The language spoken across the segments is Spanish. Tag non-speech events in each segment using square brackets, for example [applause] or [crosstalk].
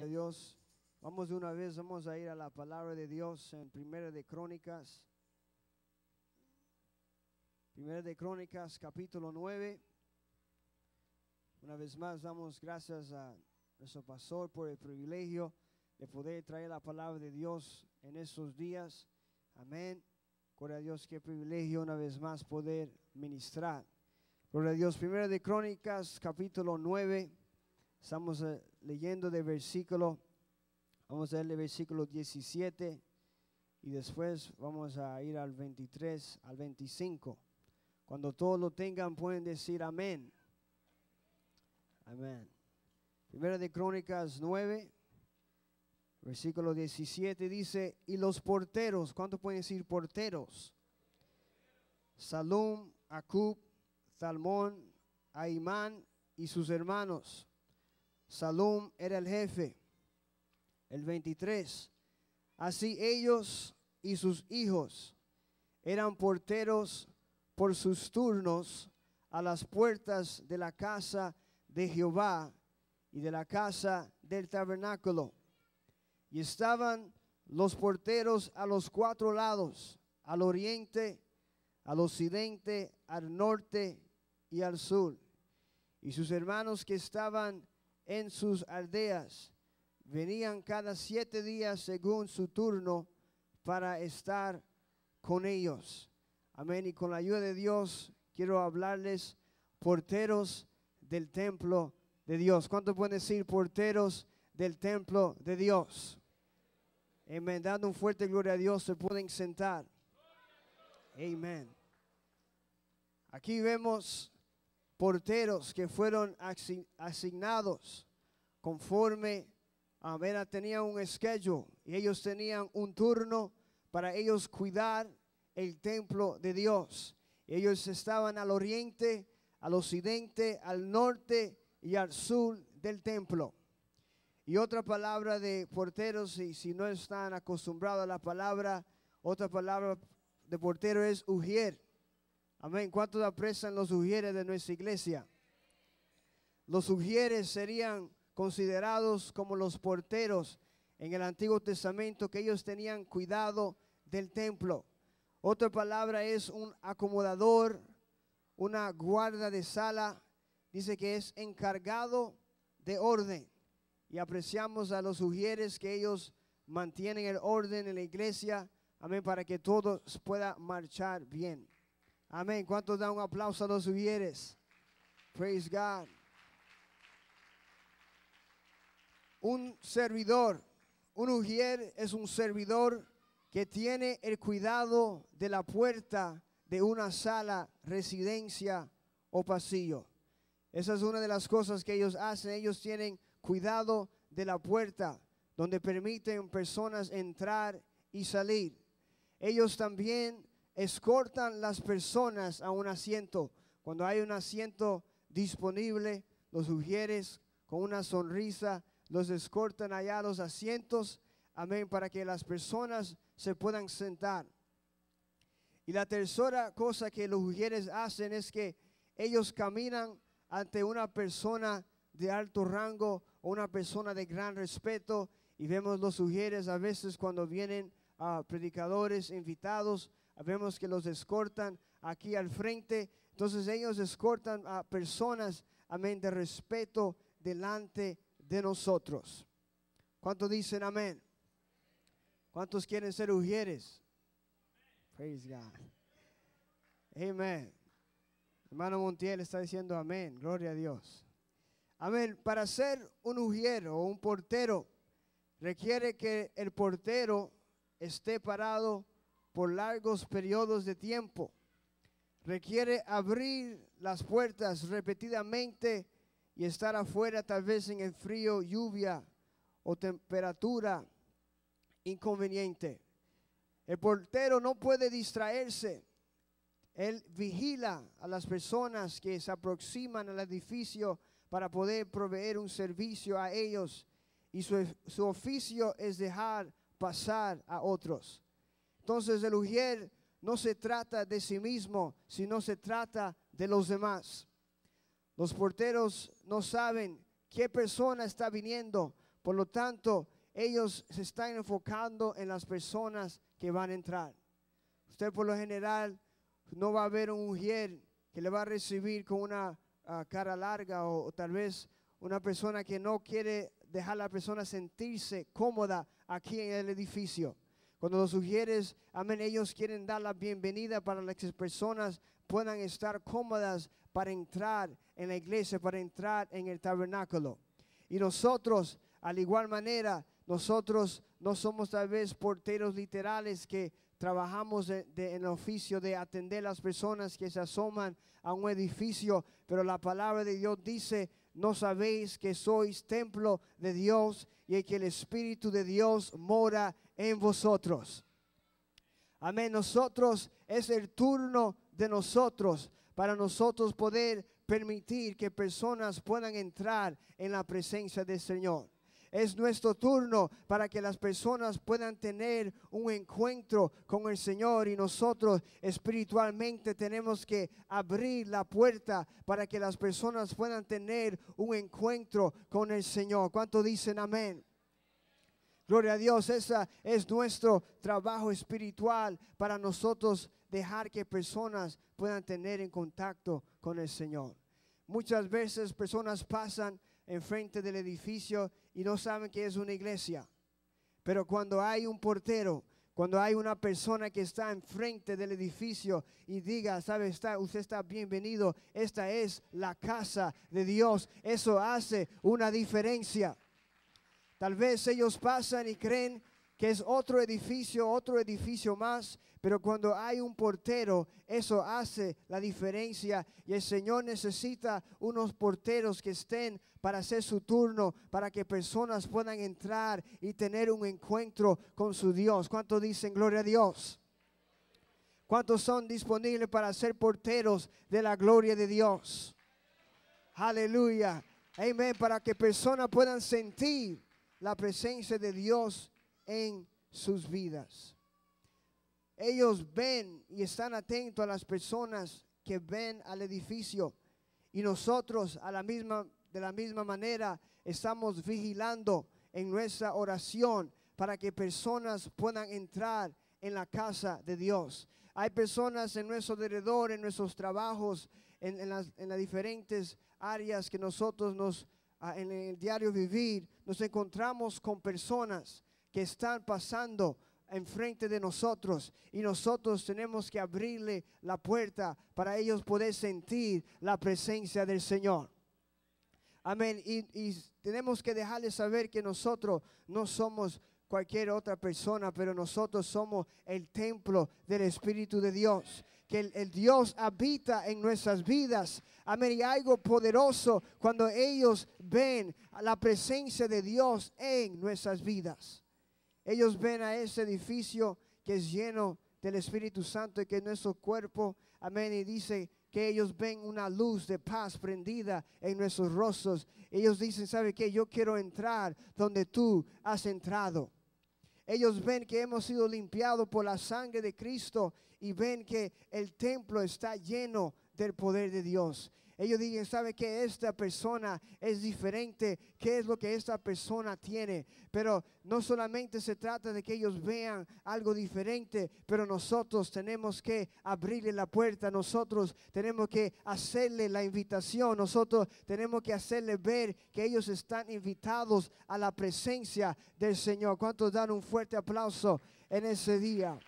Dios, vamos de una vez, vamos a ir a la palabra de Dios en Primera de Crónicas. Primera de Crónicas, capítulo 9. Una vez más, damos gracias a nuestro pastor por el privilegio de poder traer la palabra de Dios en estos días. Amén. Gloria a Dios, qué privilegio una vez más poder ministrar. Gloria a Dios, primera de Crónicas, capítulo 9. Estamos eh, leyendo de versículo, vamos a leer el versículo 17 y después vamos a ir al 23, al 25. Cuando todos lo tengan pueden decir amén. Amén. Primera de Crónicas 9, versículo 17 dice, y los porteros, ¿cuánto pueden decir porteros? Salum, Acub, Salmón, Aimán y sus hermanos Salom era el jefe. El 23. Así ellos y sus hijos eran porteros por sus turnos a las puertas de la casa de Jehová y de la casa del tabernáculo. Y estaban los porteros a los cuatro lados, al oriente, al occidente, al norte y al sur. Y sus hermanos que estaban en sus aldeas. Venían cada siete días según su turno para estar con ellos. Amén. Y con la ayuda de Dios quiero hablarles porteros del templo de Dios. ¿Cuánto pueden decir porteros del templo de Dios? Amén. Dando un fuerte gloria a Dios, se pueden sentar. Amén. Aquí vemos porteros que fueron asignados conforme, a ver, ah, tenían un schedule y ellos tenían un turno para ellos cuidar el templo de Dios. Ellos estaban al oriente, al occidente, al norte y al sur del templo. Y otra palabra de porteros, y si no están acostumbrados a la palabra, otra palabra de portero es ujier. Amén. ¿Cuántos aprecian los sugieres de nuestra iglesia? Los sugieres serían considerados como los porteros en el Antiguo Testamento que ellos tenían cuidado del templo. Otra palabra es un acomodador, una guarda de sala. Dice que es encargado de orden. Y apreciamos a los sugieres que ellos mantienen el orden en la iglesia. Amén, para que todos pueda marchar bien. Amén. ¿Cuántos dan un aplauso a los ujieres? Praise God. Un servidor, un ujier es un servidor que tiene el cuidado de la puerta de una sala, residencia o pasillo. Esa es una de las cosas que ellos hacen. Ellos tienen cuidado de la puerta, donde permiten personas entrar y salir. Ellos también escortan las personas a un asiento. Cuando hay un asiento disponible, los sugieres con una sonrisa, los escortan allá a los asientos, amén, para que las personas se puedan sentar. Y la tercera cosa que los mujeres hacen es que ellos caminan ante una persona de alto rango o una persona de gran respeto. Y vemos los sugieres a veces cuando vienen a predicadores invitados, vemos que los escortan aquí al frente. Entonces ellos escortan a personas, amén, de respeto delante de nosotros. ¿Cuántos dicen amén? ¿Cuántos quieren ser ujieres? Praise God. Amén. Hermano Montiel está diciendo amén. Gloria a Dios. Amén. Para ser un ujiero o un portero, requiere que el portero esté parado por largos periodos de tiempo. Requiere abrir las puertas repetidamente y estar afuera tal vez en el frío, lluvia o temperatura inconveniente. El portero no puede distraerse. Él vigila a las personas que se aproximan al edificio para poder proveer un servicio a ellos y su, su oficio es dejar pasar a otros. Entonces el Ujier no se trata de sí mismo, sino se trata de los demás. Los porteros no saben qué persona está viniendo, por lo tanto ellos se están enfocando en las personas que van a entrar. Usted por lo general no va a ver un Ujier que le va a recibir con una ah, cara larga o tal vez una persona que no quiere dejar a la persona sentirse cómoda aquí en el edificio. Cuando lo sugieres, amén, ellos quieren dar la bienvenida para las personas puedan estar cómodas para entrar en la iglesia, para entrar en el tabernáculo. Y nosotros, al igual manera, nosotros no somos tal vez porteros literales que trabajamos en el oficio de atender las personas que se asoman a un edificio, pero la palabra de Dios dice ¿No sabéis que sois templo de Dios y que el Espíritu de Dios mora en vosotros? Amén. Nosotros es el turno de nosotros para nosotros poder permitir que personas puedan entrar en la presencia del Señor. Es nuestro turno para que las personas puedan tener un encuentro con el Señor y nosotros espiritualmente tenemos que abrir la puerta para que las personas puedan tener un encuentro con el Señor. ¿Cuánto dicen amén? Gloria a Dios, ese es nuestro trabajo espiritual para nosotros dejar que personas puedan tener en contacto con el Señor. Muchas veces personas pasan enfrente del edificio y no saben que es una iglesia. Pero cuando hay un portero, cuando hay una persona que está enfrente del edificio y diga, sabe, está, usted está bienvenido, esta es la casa de Dios, eso hace una diferencia. Tal vez ellos pasan y creen que es otro edificio, otro edificio más, pero cuando hay un portero, eso hace la diferencia y el Señor necesita unos porteros que estén para hacer su turno, para que personas puedan entrar y tener un encuentro con su Dios. ¿Cuántos dicen gloria a Dios? ¿Cuántos son disponibles para ser porteros de la gloria de Dios? Aleluya. Amén. Para que personas puedan sentir la presencia de Dios en sus vidas. Ellos ven y están atentos a las personas que ven al edificio y nosotros a la misma de la misma manera estamos vigilando en nuestra oración para que personas puedan entrar en la casa de Dios. Hay personas en nuestro alrededor, en nuestros trabajos, en, las, en las, diferentes áreas que nosotros nos, ah, en el diario vivir, nos encontramos con personas que están pasando enfrente de nosotros y nosotros tenemos que abrirle la puerta para ellos poder sentir la presencia del Señor. Amén. Y, tenemos que dejarles saber que nosotros no somos cualquier otra persona, pero nosotros somos el templo del Espíritu de Dios que el, Dios habita en nuestras vidas. Amén. Y algo poderoso cuando ellos ven la presencia de Dios en nuestras vidas. Ellos ven a ese edificio que es lleno del Espíritu Santo y que es nuestro cuerpo. Amén. Y dice que ellos ven una luz de paz prendida en nuestros rostros. Ellos dicen, ¿sabe qué? Yo quiero entrar donde tú has entrado. Ellos ven que hemos sido limpiados por la sangre de Cristo y ven que el templo está lleno del poder de Dios ellos dicen, ¿sabe qué? esta persona es diferente? ¿Qué es lo que esta persona tiene? Pero no solamente se trata de que ellos vean algo diferente, pero nosotros tenemos que abrirle la puerta, nosotros tenemos que hacerle la invitación, nosotros tenemos que hacerle ver que ellos están invitados a la presencia del Señor. ¿Cuántos dan un fuerte aplauso en ese día?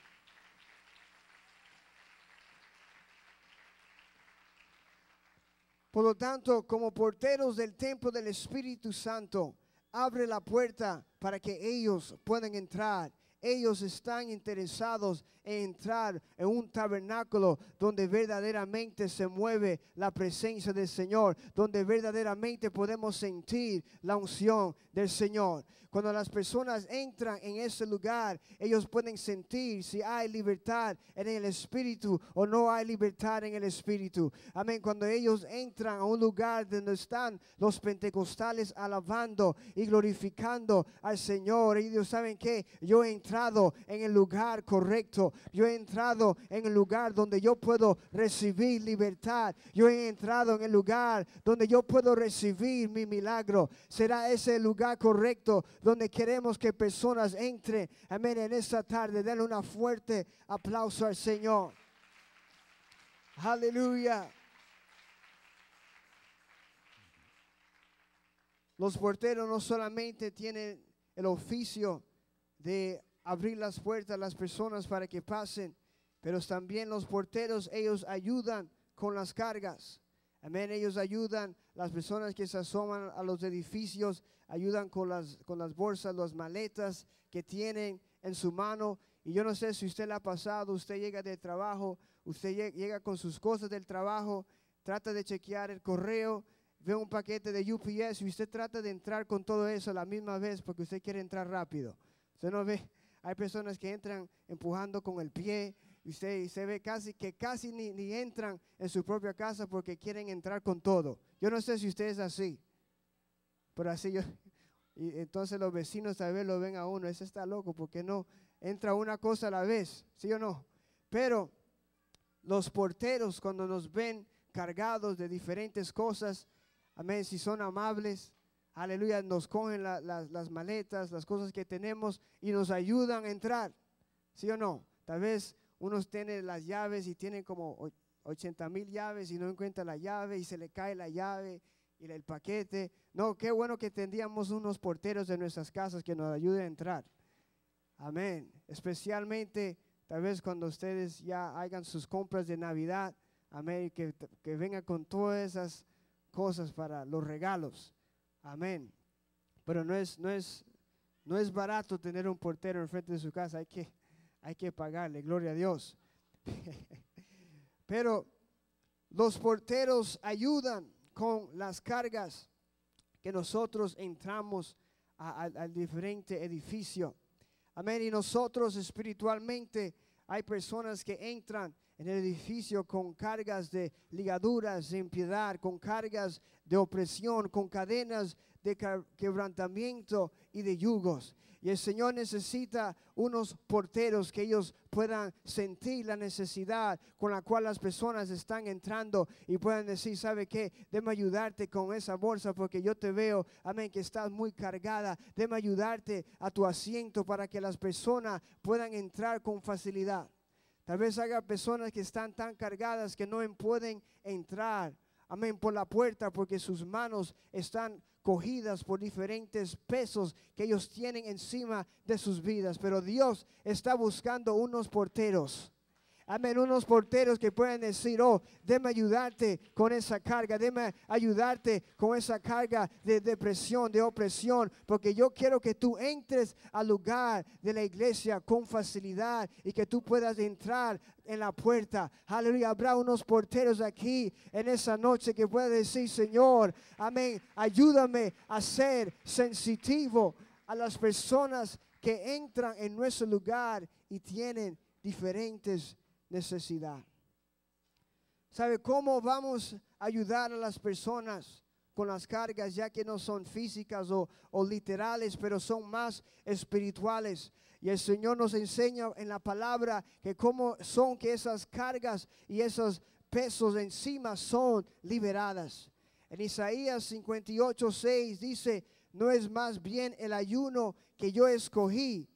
Por lo tanto, como porteros del templo del Espíritu Santo, abre la puerta para que ellos puedan entrar ellos están interesados en entrar en un tabernáculo donde verdaderamente se mueve la presencia del Señor, donde verdaderamente podemos sentir la unción del Señor. Cuando las personas entran en ese lugar, ellos pueden sentir si hay libertad en el espíritu o no hay libertad en el espíritu. Amén. Cuando ellos entran a un lugar donde están los pentecostales alabando y glorificando al Señor, ellos saben que yo entré en el lugar correcto. Yo he entrado en el lugar donde yo puedo recibir libertad. Yo he entrado en el lugar donde yo puedo recibir mi milagro. Será ese lugar correcto donde queremos que personas entren. Amén. En esta tarde, denle un fuerte aplauso al Señor. Aleluya. Los porteros no solamente tienen el oficio de abrir las puertas a las personas para que pasen, pero también los porteros, ellos ayudan con las cargas. Amén, ellos ayudan, las personas que se asoman a los edificios, ayudan con las, con las bolsas, las maletas que tienen en su mano. Y yo no sé si usted la ha pasado, usted llega de trabajo, usted llega con sus cosas del trabajo, trata de chequear el correo, ve un paquete de UPS y usted trata de entrar con todo eso a la misma vez porque usted quiere entrar rápido. Usted no ve, hay personas que entran empujando con el pie. Y se ve casi que casi ni, entran en su propia casa porque quieren entrar con todo. Yo no sé si usted es así. Pero así yo. [laughs] Y entonces los vecinos tal vez lo ven a uno. Ese está loco porque no entra una cosa a la vez. ¿Sí o no? Pero los porteros cuando nos ven cargados de diferentes cosas, amén, si son amables, aleluya, nos cogen las maletas, las cosas que tenemos y nos ayudan a entrar. ¿Sí o no? Tal vez unos tienen las llaves y tienen como 80 mil llaves y no encuentra la llave y se le cae la llave y el paquete. No, qué bueno que tendríamos unos porteros de nuestras casas que nos ayuden a entrar. Amén. Especialmente tal vez cuando ustedes ya hagan sus compras de Navidad. Amén. Que, que vengan con todas esas cosas para los regalos. Amén. Pero no es, no es, no es barato tener un portero enfrente de su casa, hay que, hay que pagarle, gloria a Dios. [laughs] Pero los porteros ayudan con las cargas que nosotros entramos al diferente edificio. Amén. Y nosotros espiritualmente hay personas que entran en el edificio con cargas de ligaduras de impiedad, con cargas de opresión, con cadenas de quebrantamiento y de yugos. Y el Señor necesita unos porteros que ellos puedan sentir la necesidad con la cual las personas están entrando y puedan decir, ¿sabe qué? Deme ayudarte con esa bolsa porque yo te veo, amén, que estás muy cargada. Deme ayudarte a tu asiento para que las personas puedan entrar con facilidad. Tal vez haya personas que están tan cargadas que no pueden entrar amén, por la puerta porque sus manos están cogidas por diferentes pesos que ellos tienen encima de sus vidas. Pero Dios está buscando unos porteros Amén, unos porteros que pueden decir, oh, déme ayudarte con esa carga, déme ayudarte con esa carga de depresión, de opresión, porque yo quiero que tú entres al lugar de la iglesia con facilidad y que tú puedas entrar en la puerta. Aleluya, habrá unos porteros aquí en esa noche que puedan decir, Señor, amén, ayúdame a ser sensitivo a las personas que entran en nuestro lugar y tienen diferentes necesidad. ¿Sabe cómo vamos a ayudar a las personas con las cargas, ya que no son físicas o, literales, pero son más espirituales? Y el Señor nos enseña en la palabra que cómo son que esas cargas y esos pesos encima son liberadas. En Isaías 58, 6 dice, no es más bien el ayuno que yo escogí,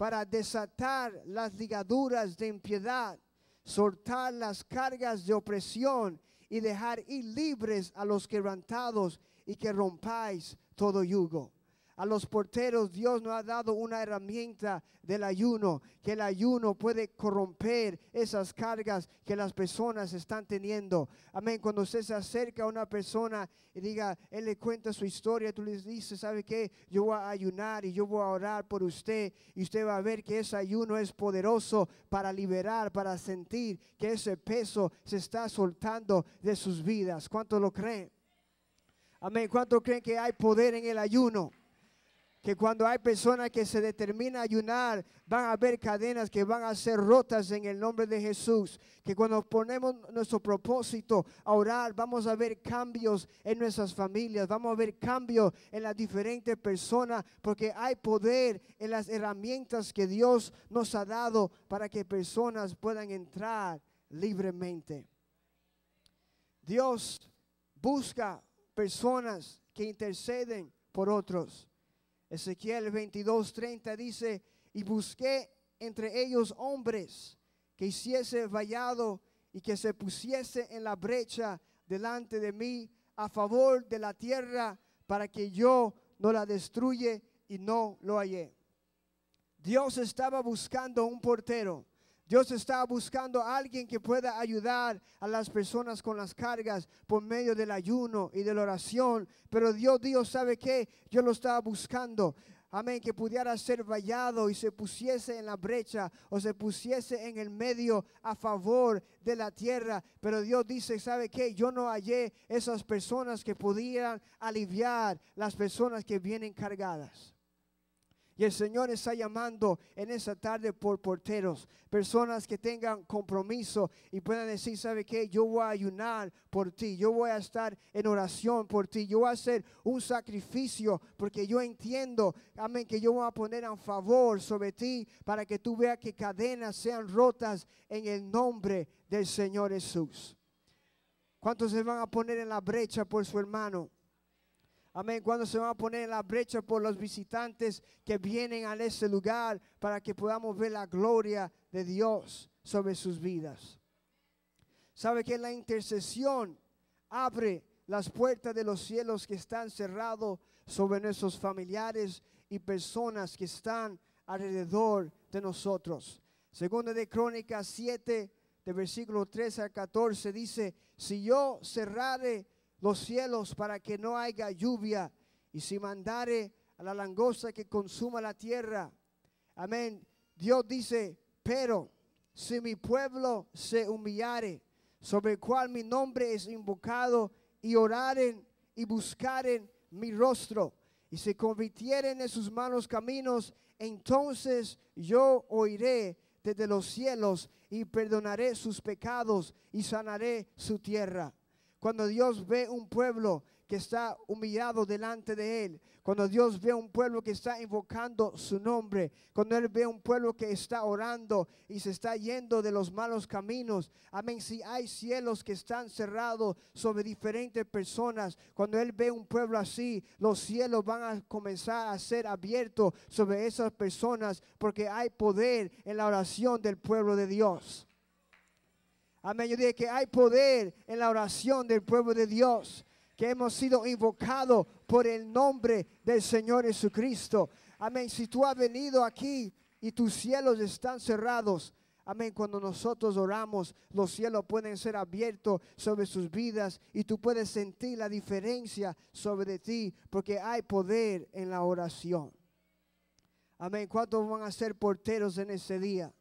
para desatar las ligaduras de impiedad, soltar las cargas de opresión y dejar ir libres a los quebrantados y que rompáis todo yugo. A los porteros Dios nos ha dado una herramienta del ayuno, que el ayuno puede corromper esas cargas que las personas están teniendo. Amén, cuando usted se acerca a una persona y diga, él le cuenta su historia, tú le dices, ¿sabe qué? Yo voy a ayunar y yo voy a orar por usted y usted va a ver que ese ayuno es poderoso para liberar, para sentir que ese peso se está soltando de sus vidas. ¿Cuánto lo creen? Amén. ¿Cuánto creen que hay poder en el ayuno? que cuando hay personas que se determinan a ayunar, van a haber cadenas que van a ser rotas en el nombre de Jesús. Que cuando ponemos nuestro propósito a orar, vamos a ver cambios en nuestras familias, vamos a ver cambios en las diferentes personas, porque hay poder en las herramientas que Dios nos ha dado para que personas puedan entrar libremente. Dios busca personas que interceden por otros. Ezequiel 22.30 dice, y busqué entre ellos hombres que hiciese vallado y que se pusiese en la brecha delante de mí a favor de la tierra para que yo no la destruye y no lo hallé. Dios estaba buscando un portero Dios estaba buscando a alguien que pueda ayudar a las personas con las cargas por medio del ayuno y de la oración. Pero Dios, Dios sabe que yo lo estaba buscando. Amén, que pudiera ser vallado y se pusiese en la brecha o se pusiese en el medio a favor de la tierra. Pero Dios dice, ¿sabe qué? Yo no hallé esas personas que pudieran aliviar las personas que vienen cargadas. Y el Señor está llamando en esa tarde por porteros, personas que tengan compromiso y puedan decir, ¿sabe qué? Yo voy a ayunar por ti, yo voy a estar en oración por ti, yo voy a hacer un sacrificio porque yo entiendo, amén, que yo voy a poner a favor sobre ti para que tú veas que cadenas sean rotas en el nombre del Señor Jesús. ¿Cuántos se van a poner en la brecha por su hermano? Amén. Cuando se va a poner la brecha por los visitantes que vienen a ese lugar para que podamos ver la gloria de Dios sobre sus vidas. Sabe que la intercesión abre las puertas de los cielos que están cerrados sobre nuestros familiares y personas que están alrededor de nosotros. Segunda de Crónicas 7, de versículo 13 al 14 dice, si yo cerrare los cielos para que no haya lluvia y si mandare a la langosta que consuma la tierra. Amén. Dios dice, pero si mi pueblo se humillare, sobre el cual mi nombre es invocado, y oraren y buscaren mi rostro, y se convirtieren en sus malos caminos, entonces yo oiré desde los cielos y perdonaré sus pecados y sanaré su tierra. Cuando Dios ve un pueblo que está humillado delante de Él, cuando Dios ve un pueblo que está invocando su nombre, cuando Él ve un pueblo que está orando y se está yendo de los malos caminos, amén, si hay cielos que están cerrados sobre diferentes personas, cuando Él ve un pueblo así, los cielos van a comenzar a ser abiertos sobre esas personas porque hay poder en la oración del pueblo de Dios. Amén. Yo dije que hay poder en la oración del pueblo de Dios, que hemos sido invocados por el nombre del Señor Jesucristo. Amén. Si tú has venido aquí y tus cielos están cerrados, Amén. Cuando nosotros oramos, los cielos pueden ser abiertos sobre sus vidas y tú puedes sentir la diferencia sobre ti porque hay poder en la oración. Amén. ¿Cuántos van a ser porteros en ese día?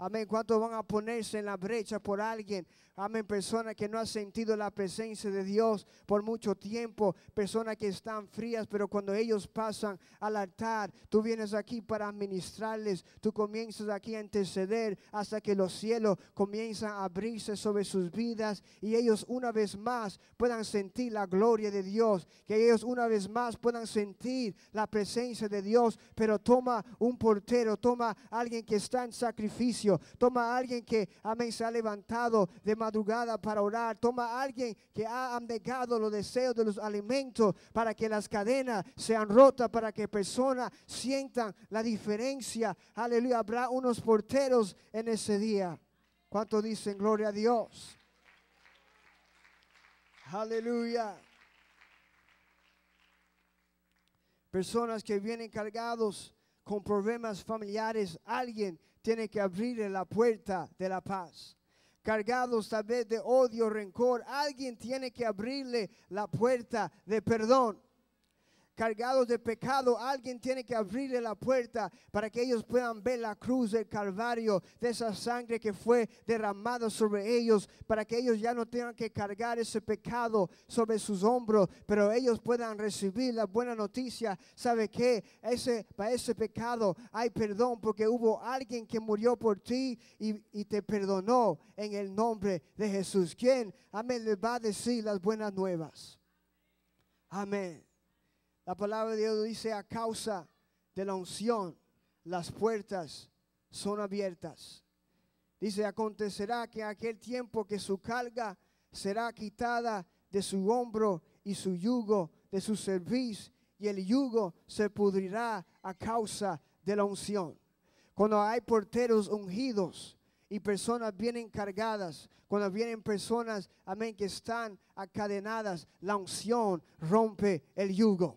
Amén. ¿Cuántos van a ponerse en la brecha por alguien? Amén, personas que no han sentido la presencia de Dios por mucho tiempo, personas que están frías, pero cuando ellos pasan al altar, tú vienes aquí para administrarles, tú comienzas aquí a interceder hasta que los cielos comienzan a abrirse sobre sus vidas y ellos una vez más puedan sentir la gloria de Dios, que ellos una vez más puedan sentir la presencia de Dios, pero toma un portero, toma alguien que está en sacrificio, toma alguien que, amén, se ha levantado de manera madrugada para orar. Toma a alguien que ha abdicado los deseos de los alimentos para que las cadenas sean rotas, para que personas sientan la diferencia. Aleluya, habrá unos porteros en ese día. ¿Cuánto dicen gloria a Dios? Aleluya. Personas que vienen cargados con problemas familiares, alguien tiene que abrir la puerta de la paz cargados tal vez de odio, rencor. Alguien tiene que abrirle la puerta de perdón cargados de pecado, alguien tiene que abrirle la puerta para que ellos puedan ver la cruz del Calvario, de esa sangre que fue derramada sobre ellos, para que ellos ya no tengan que cargar ese pecado sobre sus hombros, pero ellos puedan recibir la buena noticia. ¿Sabe qué? Ese, para ese pecado hay perdón porque hubo alguien que murió por ti y, y te perdonó en el nombre de Jesús. ¿Quién? Amén. Les va a decir las buenas nuevas. Amén. La palabra de Dios dice, a causa de la unción, las puertas son abiertas. Dice, acontecerá que en aquel tiempo que su carga será quitada de su hombro y su yugo de su servicio y el yugo se pudrirá a causa de la unción. Cuando hay porteros ungidos, y personas bien encargadas, cuando vienen personas, amén, que están acadenadas, la unción rompe el yugo.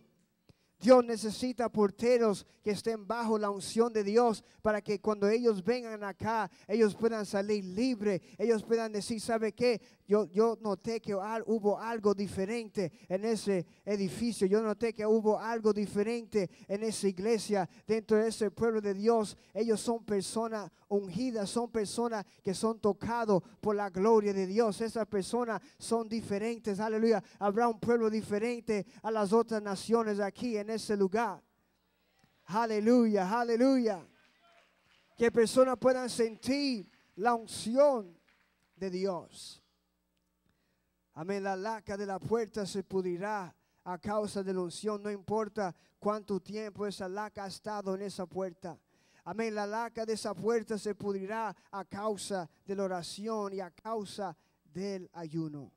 Dios necesita porteros que estén bajo la unción de Dios para que cuando ellos vengan acá, ellos puedan salir libre, ellos puedan decir, ¿sabe qué? Yo, yo noté que hubo algo diferente en ese edificio, yo noté que hubo algo diferente en esa iglesia, dentro de ese pueblo de Dios. Ellos son personas ungidas, son personas que son tocados por la gloria de Dios. Esas personas son diferentes, aleluya. Habrá un pueblo diferente a las otras naciones aquí en ese lugar. Aleluya, aleluya. Que personas puedan sentir la unción de Dios. Amén. La laca de la puerta se pudrirá a causa de la unción. No importa cuánto tiempo esa laca ha estado en esa puerta. Amén. La laca de esa puerta se pudrirá a causa de la oración y a causa del ayuno.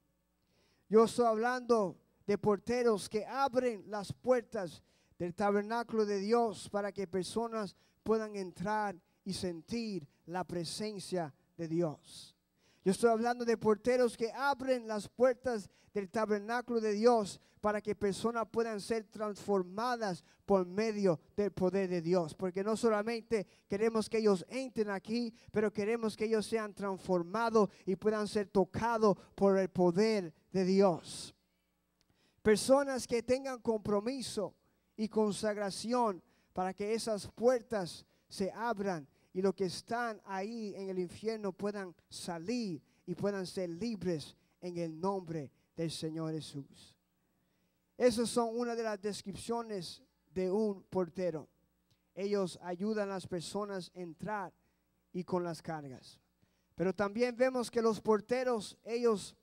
Yo estoy hablando de porteros que abren las puertas del tabernáculo de Dios para que personas puedan entrar y sentir la presencia de Dios. Yo estoy hablando de porteros que abren las puertas del tabernáculo de Dios para que personas puedan ser transformadas por medio del poder de Dios. Porque no solamente queremos que ellos entren aquí, pero queremos que ellos sean transformados y puedan ser tocados por el poder de Dios. Personas que tengan compromiso y consagración para que esas puertas se abran y los que están ahí en el infierno puedan salir y puedan ser libres en el nombre del Señor Jesús. Esas son una de las descripciones de un portero. Ellos ayudan a las personas a entrar y con las cargas. Pero también vemos que los porteros, ellos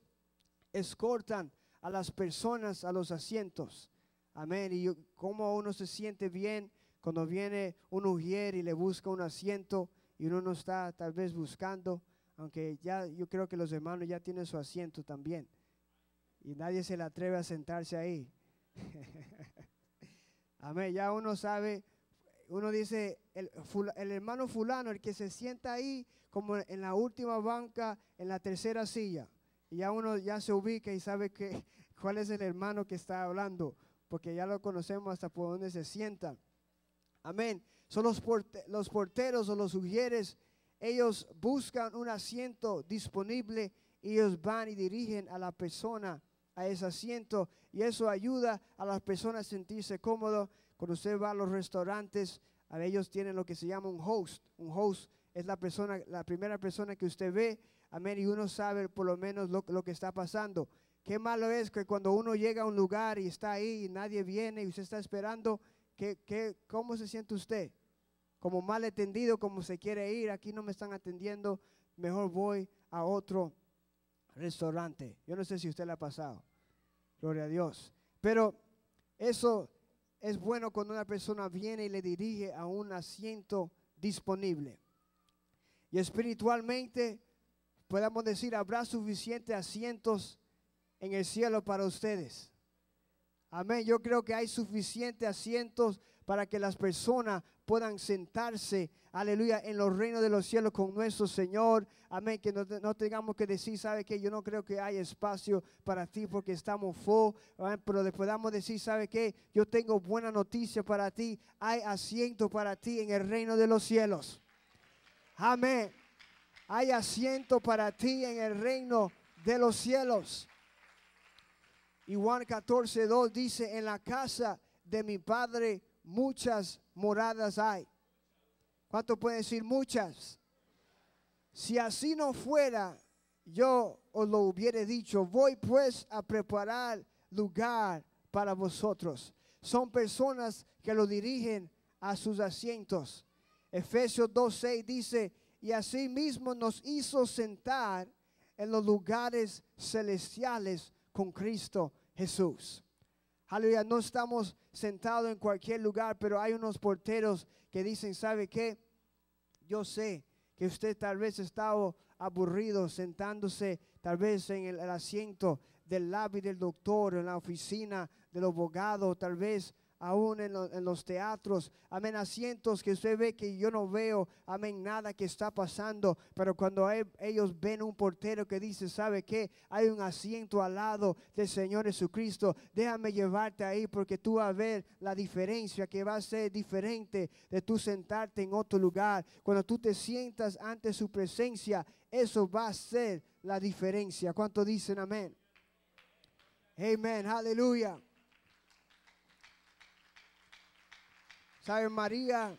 escortan a las personas, a los asientos. Amén. Y cómo uno se siente bien cuando viene un ujier y le busca un asiento y uno no está tal vez buscando, aunque ya yo creo que los hermanos ya tienen su asiento también. Y nadie se le atreve a sentarse ahí. [laughs] Amén. Ya uno sabe, uno dice, el, el hermano fulano, el que se sienta ahí como en la última banca, en la tercera silla. Y ya uno ya se ubica y sabe que, [laughs] cuál es el hermano que está hablando, porque ya lo conocemos hasta por dónde se sienta. Amén. Son los, los porteros o los sugieres, ellos buscan un asiento disponible y ellos van y dirigen a la persona a ese asiento y eso ayuda a las personas a sentirse cómodo. Cuando usted va a los restaurantes, a ellos tienen lo que se llama un host. Un host es la persona, la primera persona que usted ve Amén. Y uno sabe por lo menos lo, que está pasando. Qué malo es que cuando uno llega a un lugar y está ahí y nadie viene y usted está esperando, ¿qué, qué, cómo se siente usted? Como mal atendido, como se quiere ir, aquí no me están atendiendo, mejor voy a otro restaurante. Yo no sé si usted le ha pasado. Gloria a Dios. Pero eso es bueno cuando una persona viene y le dirige a un asiento disponible. Y espiritualmente podamos decir, habrá suficientes asientos en el cielo para ustedes. Amén. Yo creo que hay suficientes asientos para que las personas puedan sentarse, aleluya, en los reinos de los cielos con nuestro Señor. Amén. Que no, tengamos que decir, ¿sabe qué? Yo no creo que hay espacio para ti porque estamos full. Pero le podamos decir, ¿sabe qué? Yo tengo buena noticia para ti. Hay asiento para ti en el reino de los cielos. Amén hay asiento para ti en el reino de los cielos. Y Juan 14, 2 dice, en la casa de mi Padre muchas moradas hay. ¿Cuánto puede decir muchas? Si así no fuera, yo os lo hubiera dicho, voy pues a preparar lugar para vosotros. Son personas que lo dirigen a sus asientos. Efesios 2.6 dice, y mismo nos hizo sentar en los lugares celestiales con Cristo Jesús. Aleluya, no estamos sentados en cualquier lugar, pero hay unos porteros que dicen, ¿sabe qué? Yo sé que usted tal vez estaba aburrido sentándose tal vez en el, asiento del lápiz del doctor, en la oficina del abogado, tal vez aún en, los teatros, amén, asientos que usted ve que yo no veo, amén, nada que está pasando, pero cuando ellos ven un portero que dice, ¿sabe qué? Hay un asiento al lado del Señor Jesucristo, déjame llevarte ahí porque tú vas a ver la diferencia que va a ser diferente de tú sentarte en otro lugar. Cuando tú te sientas ante su presencia, eso va a ser la diferencia. ¿Cuánto dicen amén? Amén, aleluya. ¿Sabe María?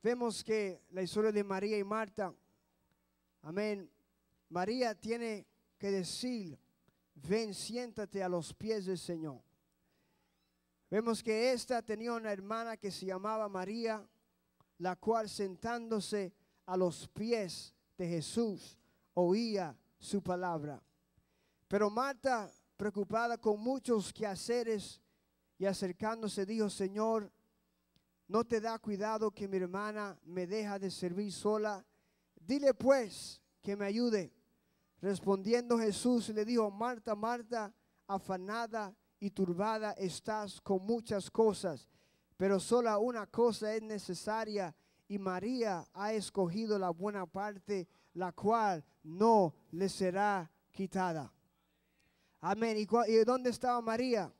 Vemos que la historia de María y Marta, amén, María tiene que decir, ven, siéntate a los pies del Señor. Vemos que esta tenía una hermana que se llamaba María, la cual sentándose a los pies de Jesús oía su palabra. Pero Marta, preocupada con muchos quehaceres, y acercándose dijo, Señor, ¿no te da cuidado que mi hermana me deja de servir sola? Dile pues que me ayude. Respondiendo Jesús le dijo, Marta, Marta, afanada y turbada estás con muchas cosas, pero sola una cosa es necesaria y María ha escogido la buena parte, la cual no le será quitada. Amén. ¿Y, dónde estaba María?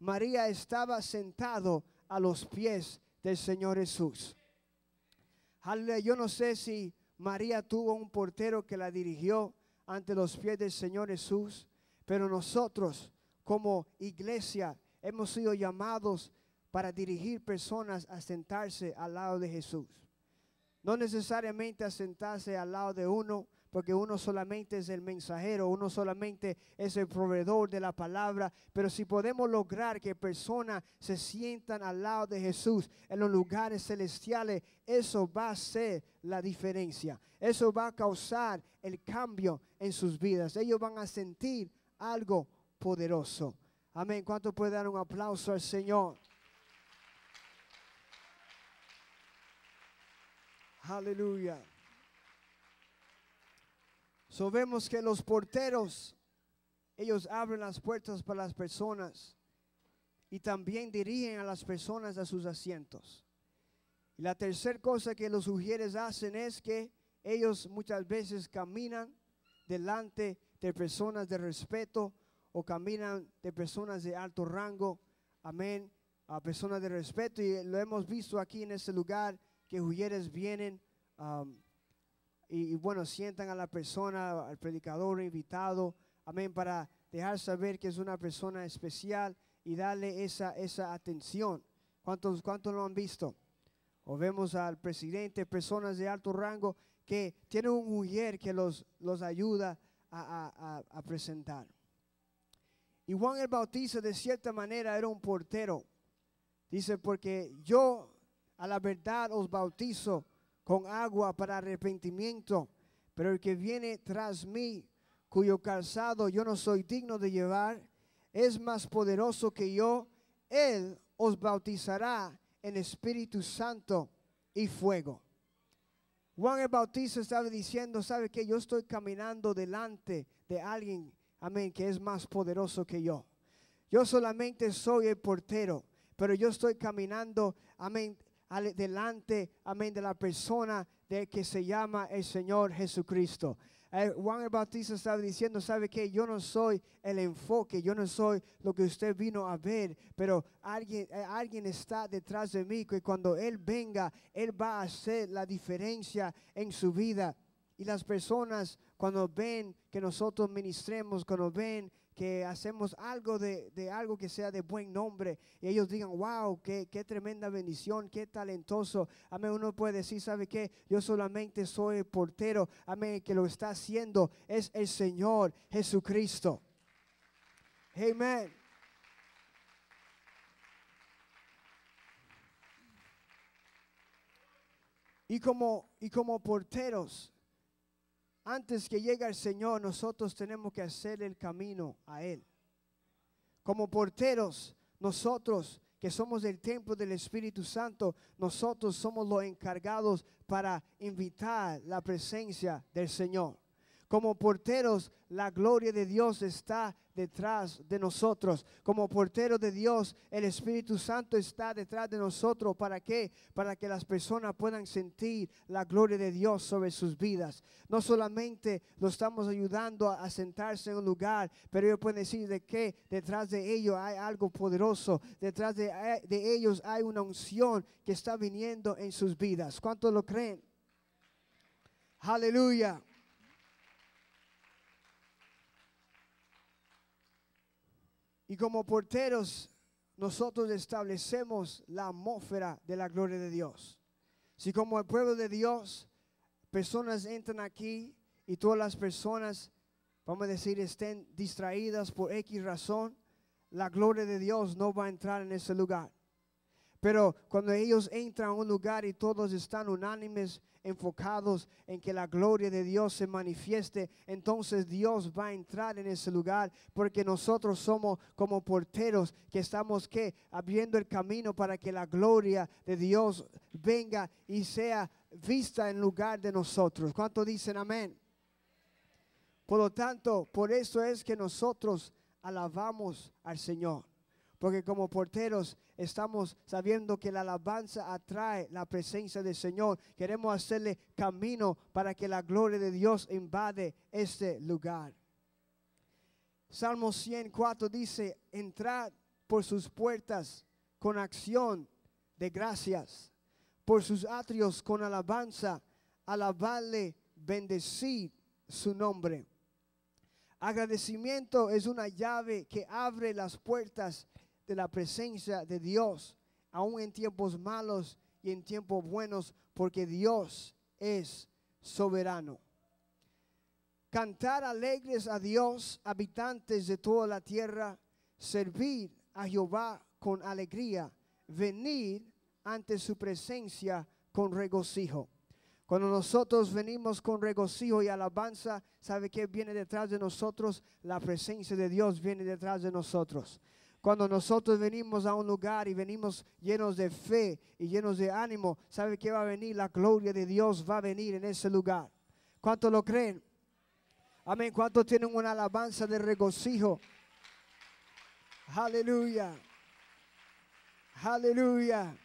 María estaba sentado a los pies del Señor Jesús. Yo no sé si María tuvo un portero que la dirigió ante los pies del Señor Jesús, pero nosotros como iglesia hemos sido llamados para dirigir personas a sentarse al lado de Jesús. No necesariamente a sentarse al lado de uno, porque uno solamente es el mensajero, uno solamente es el proveedor de la palabra, pero si podemos lograr que personas se sientan al lado de Jesús en los lugares celestiales, eso va a ser la diferencia, eso va a causar el cambio en sus vidas, ellos van a sentir algo poderoso. Amén, ¿cuánto puede dar un aplauso al Señor? Aleluya. So vemos que los porteros, ellos abren las puertas para las personas y también dirigen a las personas a sus asientos. Y la tercera cosa que los sugieres hacen es que ellos muchas veces caminan delante de personas de respeto o caminan de personas de alto rango. Amén. A personas de respeto. Y lo hemos visto aquí en este lugar que sugieres vienen. a y, bueno, sientan a la persona, al predicador invitado, amén, para dejar saber que es una persona especial y darle esa, esa atención. ¿Cuántos, ¿Cuántos lo han visto? O vemos al presidente, personas de alto rango que tienen un mujer que los, los ayuda a, a presentar. Y Juan el Bautista de cierta manera era un portero. Dice, porque yo a la verdad os bautizo con agua para arrepentimiento, pero el que viene tras mí, cuyo calzado yo no soy digno de llevar, es más poderoso que yo, él os bautizará en Espíritu Santo y fuego. Juan el Bautista estaba diciendo, ¿sabe que Yo estoy caminando delante de alguien, amén, que es más poderoso que yo. Yo solamente soy el portero, pero yo estoy caminando, amén, delante, amén, de la persona de que se llama el Señor Jesucristo. Eh, Juan el Bautista estaba diciendo, sabe que yo no soy el enfoque, yo no soy lo que usted vino a ver, pero alguien, eh, alguien está detrás de mí que cuando Él venga, Él va a hacer la diferencia en su vida. Y las personas cuando ven que nosotros ministremos, cuando ven que hacemos algo de, algo que sea de buen nombre y ellos digan, wow, qué, tremenda bendición, qué talentoso. Amén, uno puede decir, ¿sabe qué? Yo solamente soy el portero. Amén, que lo está haciendo es el Señor Jesucristo. Amén. Y como, y como porteros, antes que llegue el Señor, nosotros tenemos que hacer el camino a Él. Como porteros, nosotros que somos el templo del Espíritu Santo, nosotros somos los encargados para invitar la presencia del Señor. Como porteros, la gloria de Dios está detrás de nosotros. Como porteros de Dios, el Espíritu Santo está detrás de nosotros. ¿Para qué? Para que las personas puedan sentir la gloria de Dios sobre sus vidas. No solamente lo estamos ayudando a, sentarse en un lugar, pero yo pueden decir de que detrás de ellos hay algo poderoso. Detrás de, eh, de ellos hay una unción que está viniendo en sus vidas. ¿Cuántos lo creen? Aleluya. Y como porteros, nosotros establecemos la atmósfera de la gloria de Dios. Si como el pueblo de Dios, personas entran aquí y todas las personas, vamos a decir, estén distraídas por X razón, la gloria de Dios no va a entrar en ese lugar. Pero cuando ellos entran a un lugar y todos están unánimes enfocados en que la gloria de Dios se manifieste, entonces Dios va a entrar en ese lugar porque nosotros somos como porteros que estamos que abriendo el camino para que la gloria de Dios venga y sea vista en lugar de nosotros. ¿Cuánto dicen amén? Por lo tanto, por eso es que nosotros alabamos al Señor. Porque como porteros estamos sabiendo que la alabanza atrae la presencia del Señor. Queremos hacerle camino para que la gloria de Dios invade este lugar. Salmo 104 dice, entrad por sus puertas con acción de gracias, por sus atrios con alabanza, alabarle, bendecid su nombre. Agradecimiento es una llave que abre las puertas la presencia de Dios, aún en tiempos malos y en tiempos buenos, porque Dios es soberano. Cantar alegres a Dios, habitantes de toda la tierra, servir a Jehová con alegría, venir ante su presencia con regocijo. Cuando nosotros venimos con regocijo y alabanza, ¿sabe que viene detrás de nosotros? La presencia de Dios viene detrás de nosotros. Cuando nosotros venimos a un lugar y venimos llenos de fe y llenos de ánimo, ¿sabe qué va a venir? La gloria de Dios va a venir en ese lugar. ¿Cuántos lo creen? Amén. ¿Cuántos tienen una alabanza de regocijo? Aleluya. Aleluya.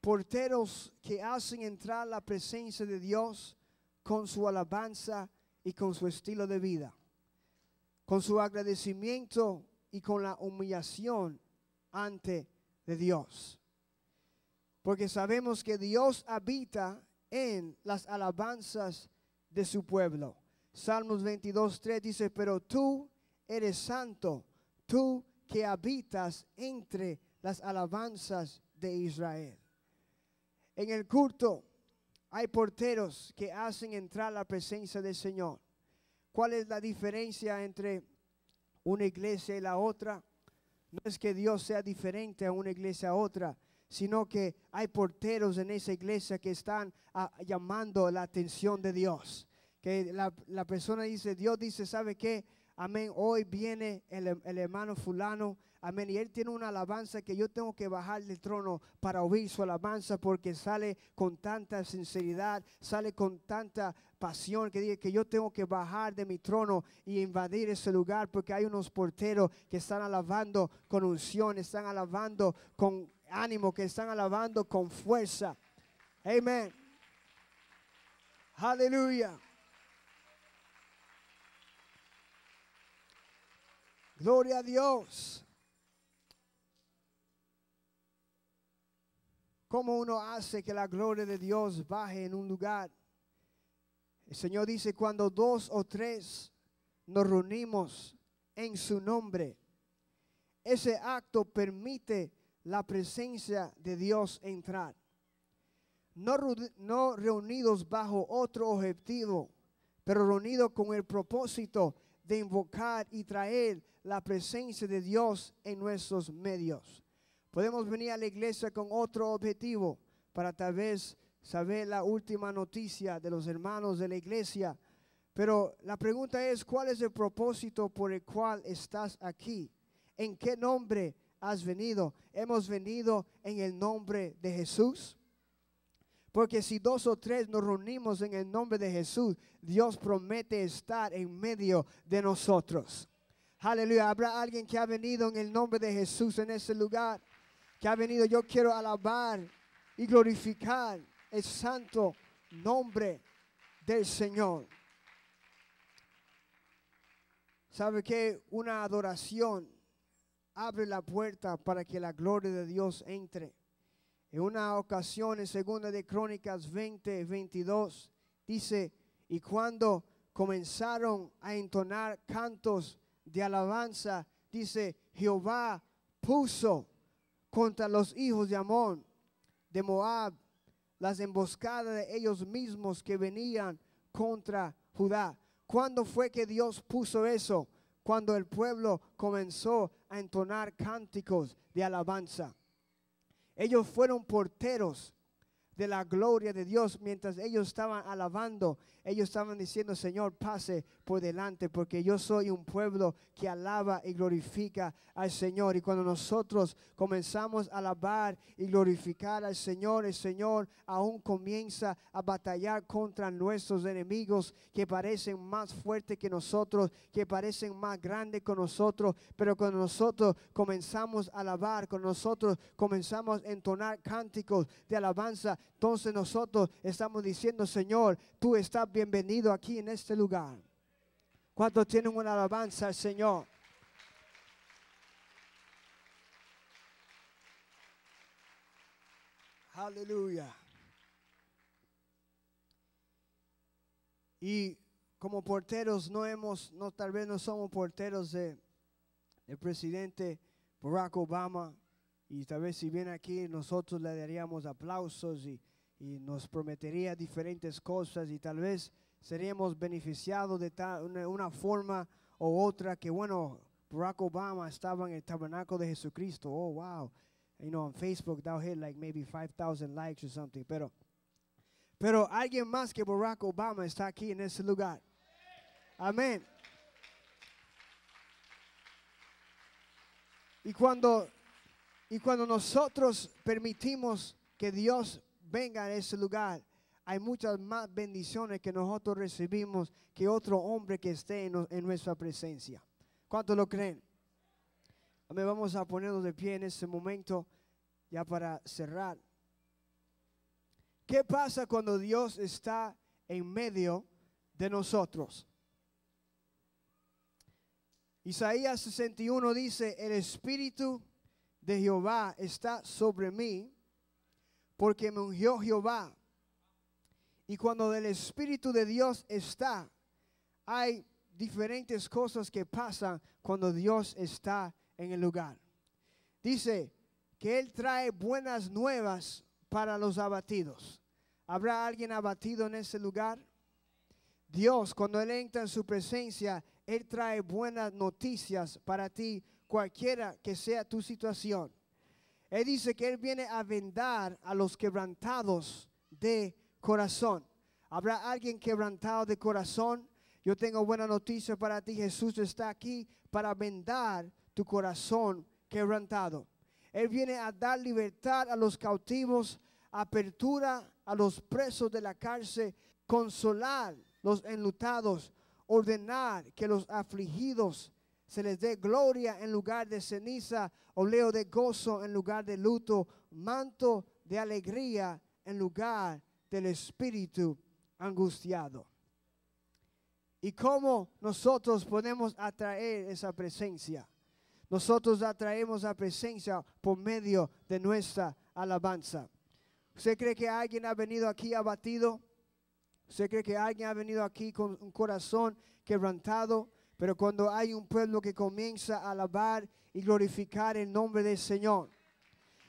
Porteros que hacen entrar la presencia de Dios con su alabanza y con su estilo de vida con su agradecimiento y con la humillación ante de Dios. Porque sabemos que Dios habita en las alabanzas de su pueblo. Salmos 22, 3 dice, pero tú eres santo, tú que habitas entre las alabanzas de Israel. En el culto hay porteros que hacen entrar la presencia del Señor. ¿Cuál es la diferencia entre una iglesia y la otra? No es que Dios sea diferente a una iglesia a otra, sino que hay porteros en esa iglesia que están ah, llamando la atención de Dios. Que la, la, persona dice, Dios dice, ¿sabe qué? Amén, hoy viene el, el hermano fulano Amén. Y él tiene una alabanza que yo tengo que bajar del trono para oír su alabanza porque sale con tanta sinceridad, sale con tanta pasión que dice que yo tengo que bajar de mi trono y invadir ese lugar porque hay unos porteros que están alabando con unción, están alabando con ánimo, que están alabando con fuerza. Amén. Aleluya. Gloria a Dios. cómo uno hace que la gloria de Dios baje en un lugar. El Señor dice, cuando dos o tres nos reunimos en su nombre, ese acto permite la presencia de Dios entrar. No, no reunidos bajo otro objetivo, pero reunidos con el propósito de invocar y traer la presencia de Dios en nuestros medios. Podemos venir a la iglesia con otro objetivo para tal vez saber la última noticia de los hermanos de la iglesia. Pero la pregunta es, ¿cuál es el propósito por el cual estás aquí? ¿En qué nombre has venido? ¿Hemos venido en el nombre de Jesús? Porque si dos o tres nos reunimos en el nombre de Jesús, Dios promete estar en medio de nosotros. Aleluya. ¿Habrá alguien que ha venido en el nombre de Jesús en ese lugar? que ha venido. Yo quiero alabar y glorificar el santo nombre del Señor. ¿Sabe que una adoración abre la puerta para que la gloria de Dios entre? En una ocasión en Segunda de Crónicas 20, 22 dice, "Y cuando comenzaron a entonar cantos de alabanza, dice, Jehová puso contra los hijos de Amón, de Moab, las emboscadas de ellos mismos que venían contra Judá. ¿Cuándo fue que Dios puso eso? Cuando el pueblo comenzó a entonar cánticos de alabanza. Ellos fueron porteros de la gloria de Dios mientras ellos estaban alabando. Ellos estaban diciendo, Señor, pase por delante, porque yo soy un pueblo que alaba y glorifica al Señor. Y cuando nosotros comenzamos a alabar y glorificar al Señor, el Señor aún comienza a batallar contra nuestros enemigos que parecen más fuertes que nosotros, que parecen más grandes que nosotros. Pero cuando nosotros comenzamos a alabar, Con nosotros comenzamos a entonar cánticos de alabanza, entonces nosotros estamos diciendo, Señor, tú estás bienvenido aquí en este lugar. cuando tienen una alabanza al Señor? Aleluya. Y como porteros no hemos, no, tal vez no somos porteros de, del presidente Barack Obama, y tal vez si viene aquí nosotros le daríamos aplausos y, nos prometería diferentes cosas y tal vez seríamos beneficiados de una, forma u otra que, bueno, Barack Obama estaba en el tabernáculo de Jesucristo. Oh, wow. You know, on Facebook down hit like maybe 5,000 likes or something. Pero, pero alguien más que Barack Obama está aquí en ese lugar. Amén. Y cuando y cuando nosotros permitimos que Dios venga a ese lugar, hay muchas más bendiciones que nosotros recibimos que otro hombre que esté en, nuestra presencia. ¿Cuántos lo creen? vamos a ponernos de pie en este momento ya para cerrar. ¿Qué pasa cuando Dios está en medio de nosotros? Isaías 61 dice, el Espíritu de Jehová está sobre mí, porque me ungió Jehová. Y cuando el Espíritu de Dios está, hay diferentes cosas que pasan cuando Dios está en el lugar. Dice que Él trae buenas nuevas para los abatidos. ¿Habrá alguien abatido en ese lugar? Dios, cuando Él entra en su presencia, Él trae buenas noticias para ti cualquiera que sea tu situación. Él dice que Él viene a vendar a los quebrantados de corazón. ¿Habrá alguien quebrantado de corazón? Yo tengo buena noticia para ti. Jesús está aquí para vendar tu corazón quebrantado. Él viene a dar libertad a los cautivos, apertura a los presos de la cárcel, consolar los enlutados, ordenar que los afligidos se les dé gloria en lugar de ceniza, oleo de gozo en lugar de luto, manto de alegría en lugar del espíritu angustiado. ¿Y cómo nosotros podemos atraer esa presencia? Nosotros atraemos la presencia por medio de nuestra alabanza. ¿Usted cree que alguien ha venido aquí abatido? ¿Usted cree que alguien ha venido aquí con un corazón quebrantado? Pero cuando hay un pueblo que comienza a alabar y glorificar el nombre del Señor,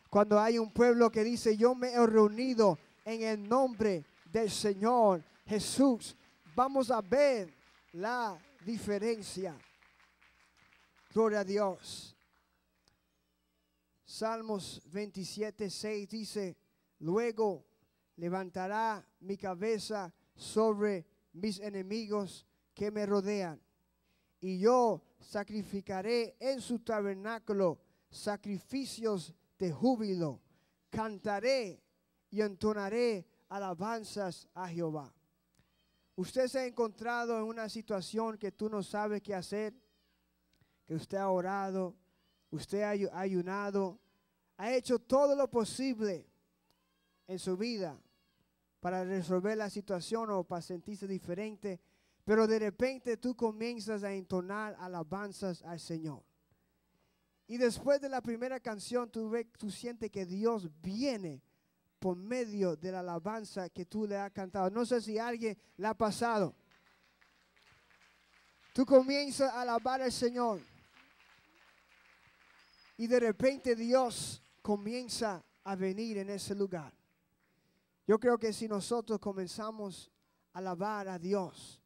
cuando hay un pueblo que dice, yo me he reunido en el nombre del Señor Jesús, vamos a ver la diferencia. Gloria a Dios. Salmos 27, 6 dice, luego levantará mi cabeza sobre mis enemigos que me rodean y yo sacrificaré en su tabernáculo sacrificios de júbilo. Cantaré y entonaré alabanzas a Jehová. Usted se ha encontrado en una situación que tú no sabes qué hacer, que usted ha orado, usted ha ayunado, ha hecho todo lo posible en su vida para resolver la situación o para sentirse diferente pero de repente tú comienzas a entonar alabanzas al Señor. Y después de la primera canción, tú, ve, tú sientes que Dios viene por medio de la alabanza que tú le has cantado. No sé si alguien la ha pasado. Tú comienzas a alabar al Señor. Y de repente Dios comienza a venir en ese lugar. Yo creo que si nosotros comenzamos a alabar a Dios,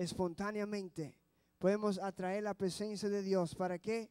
espontáneamente podemos atraer la presencia de Dios. ¿Para qué?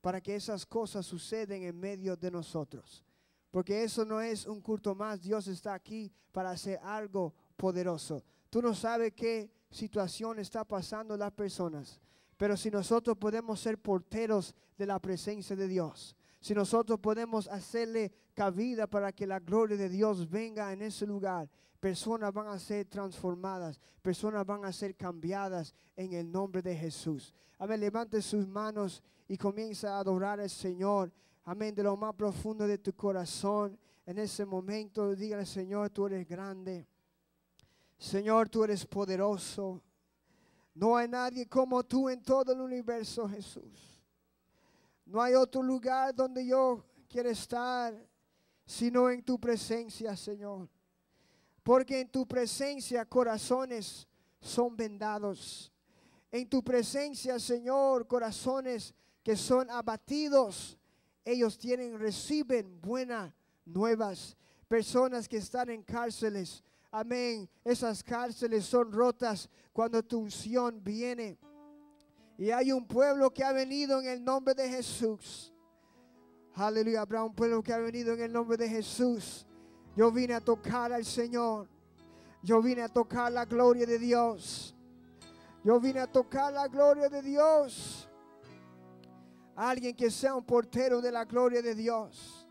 Para que esas cosas suceden en medio de nosotros. Porque eso no es un culto más. Dios está aquí para hacer algo poderoso. Tú no sabes qué situación está pasando las personas. Pero si nosotros podemos ser porteros de la presencia de Dios, si nosotros podemos hacerle cabida para que la gloria de Dios venga en ese lugar, personas van a ser transformadas, personas van a ser cambiadas en el nombre de Jesús. Amén, levante sus manos y comienza a adorar al Señor. Amén, de lo más profundo de tu corazón. En ese momento, dígale, Señor, tú eres grande. Señor, tú eres poderoso. No hay nadie como tú en todo el universo, Jesús. No hay otro lugar donde yo quiera estar sino en tu presencia, Señor. Porque en tu presencia corazones son vendados. En tu presencia, Señor, corazones que son abatidos, ellos tienen, reciben buenas nuevas. Personas que están en cárceles, amén. Esas cárceles son rotas cuando tu unción viene. Y hay un pueblo que ha venido en el nombre de Jesús. Aleluya, habrá un pueblo que ha venido en el nombre de Jesús. Yo vine a tocar al Señor. Yo vine a tocar la gloria de Dios. Yo vine a tocar la gloria de Dios. Alguien que sea un portero de la gloria de Dios.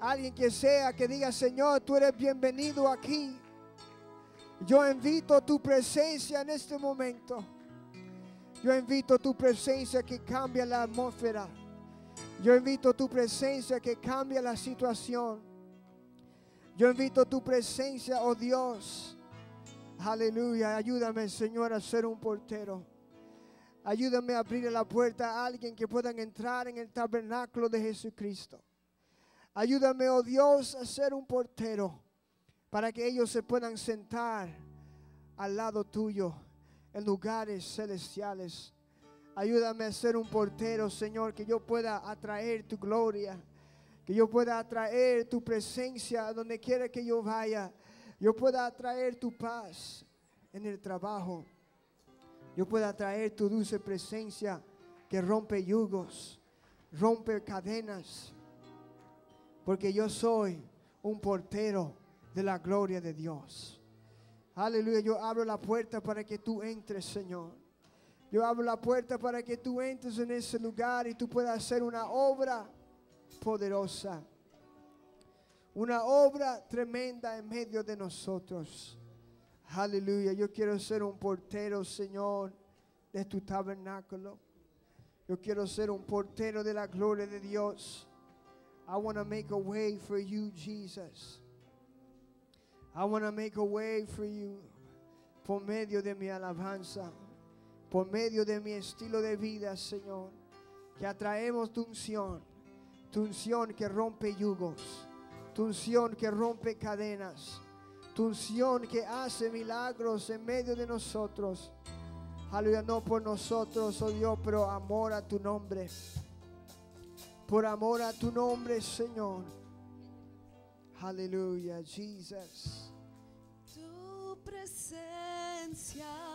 Alguien que sea que diga, Señor, tú eres bienvenido aquí. Yo invito tu presencia en este momento. Yo invito tu presencia que cambia la atmósfera. Yo invito tu presencia que cambia la situación. Yo invito tu presencia, oh Dios. Aleluya. Ayúdame, Señor, a ser un portero. Ayúdame a abrir la puerta a alguien que pueda entrar en el tabernáculo de Jesucristo. Ayúdame, oh Dios, a ser un portero para que ellos se puedan sentar al lado tuyo en lugares celestiales. Ayúdame a ser un portero, Señor, que yo pueda atraer tu gloria, que yo pueda atraer tu presencia donde quiera que yo vaya, yo pueda atraer tu paz en el trabajo, yo pueda atraer tu dulce presencia que rompe yugos, rompe cadenas, porque yo soy un portero de la gloria de Dios. Aleluya, yo abro la puerta para que tú entres, Señor. Yo abro la puerta para que tú entres en ese lugar y tú puedas hacer una obra poderosa. Una obra tremenda en medio de nosotros. Aleluya, yo quiero ser un portero, Señor, de tu tabernáculo. Yo quiero ser un portero de la gloria de Dios. I want to make a way for you, Jesus. I want to make a way for you por medio de mi alabanza, por medio de mi estilo de vida, Señor, que atraemos tu unción, tu unción que rompe yugos, tu unción que rompe cadenas, tu unción que hace milagros en medio de nosotros. Aleluya, no por nosotros, oh Dios, pero amor a tu nombre. Por amor a tu nombre, Señor aleluya Jesus. Tu presencia.